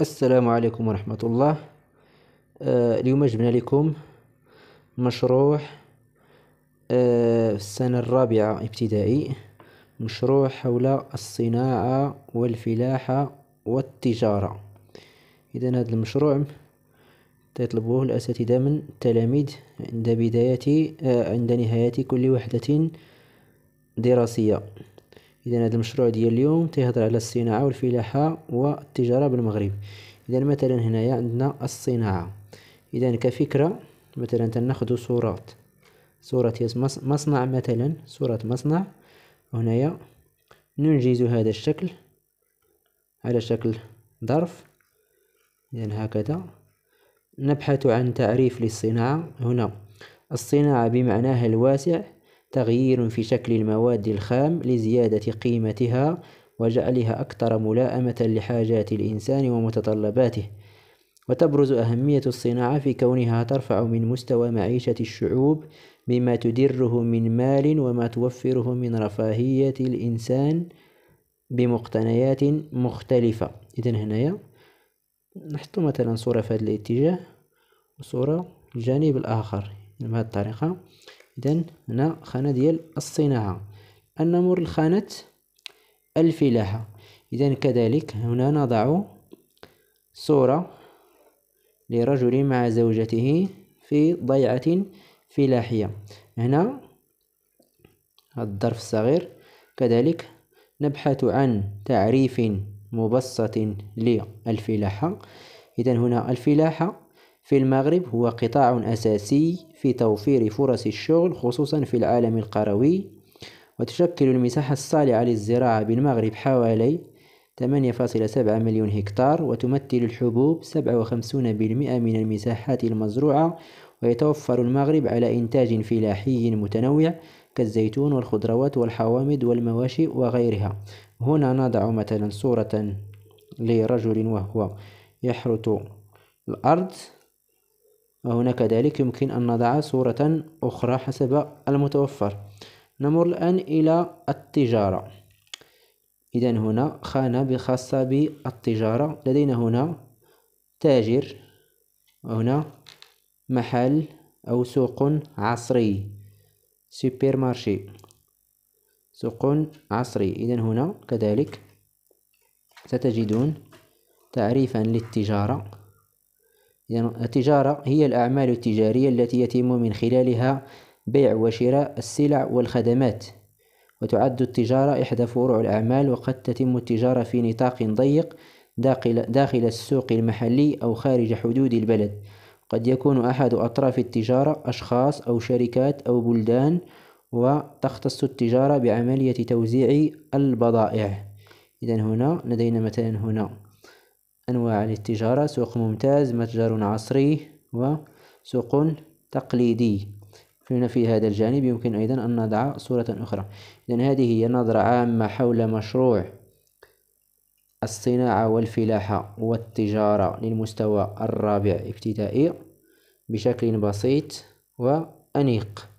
السلام عليكم ورحمة الله آه، اليوم جبنا لكم مشروع آه، في السنة الرابعة ابتدائي مشروع حول الصناعة والفلاحة والتجارة إذا هذا المشروع تطلبه الأساتذة من التلاميذ عند بداية آه، عند نهاية كل وحدة دراسية اذا هذا المشروع ديال اليوم تيهضر على الصناعه والفلاحه والتجاره بالمغرب اذا مثلا هنايا عندنا الصناعه اذا كفكره مثلا تناخذ صورات صورة مصنع مثلا صورة مصنع هنايا ننجز هذا الشكل على شكل ظرف إذا هكذا نبحث عن تعريف للصناعة هنا الصناعة بمعناها الواسع تغيير في شكل المواد الخام لزيادة قيمتها وجعلها أكثر ملائمة لحاجات الإنسان ومتطلباته وتبرز أهمية الصناعة في كونها ترفع من مستوى معيشة الشعوب بما تدره من مال وما توفره من رفاهية الإنسان بمقتنيات مختلفة إذن هنايا نحط مثلا صورة في هذا الاتجاه وصورة الجانب الآخر بهذه الطريقة إذا هنا خانة ديال الصناعة أن نمر لخانة الفلاحة إذا كذلك هنا نضع صورة لرجل مع زوجته في ضيعة فلاحية هنا الظرف الصغير كذلك نبحث عن تعريف مبسط للفلاحة إذا هنا الفلاحة في المغرب هو قطاع أساسي في توفير فرص الشغل خصوصا في العالم القروي وتشكل المساحة الصالحة للزراعة بالمغرب حوالي 8.7 مليون هكتار وتمثل الحبوب 57% من المساحات المزروعة ويتوفر المغرب على إنتاج فلاحي متنوع كالزيتون والخضروات والحوامض والمواشي وغيرها هنا نضع مثلا صورة لرجل وهو يحرث الأرض وهنا كذلك يمكن أن نضع صورة أخرى حسب المتوفر نمر الآن إلى التجارة إذا هنا خانة خاصة بالتجارة لدينا هنا تاجر وهنا محل أو سوق عصري سوبر مارشي سوق عصري إذا هنا كذلك ستجدون تعريفا للتجارة يعني التجارة هي الأعمال التجارية التي يتم من خلالها بيع وشراء السلع والخدمات وتعد التجارة إحدى فروع الأعمال وقد تتم التجارة في نطاق ضيق داخل, داخل السوق المحلي أو خارج حدود البلد قد يكون أحد أطراف التجارة أشخاص أو شركات أو بلدان وتختص التجارة بعملية توزيع البضائع إذا هنا لدينا مثلا هنا أنواع للتجارة سوق ممتاز متجر عصري وسوق تقليدي في هذا الجانب يمكن أيضا أن نضع صورة أخرى إذن هذه هي نظرة عامة حول مشروع الصناعة والفلاحة والتجارة للمستوى الرابع ابتدائي بشكل بسيط وأنيق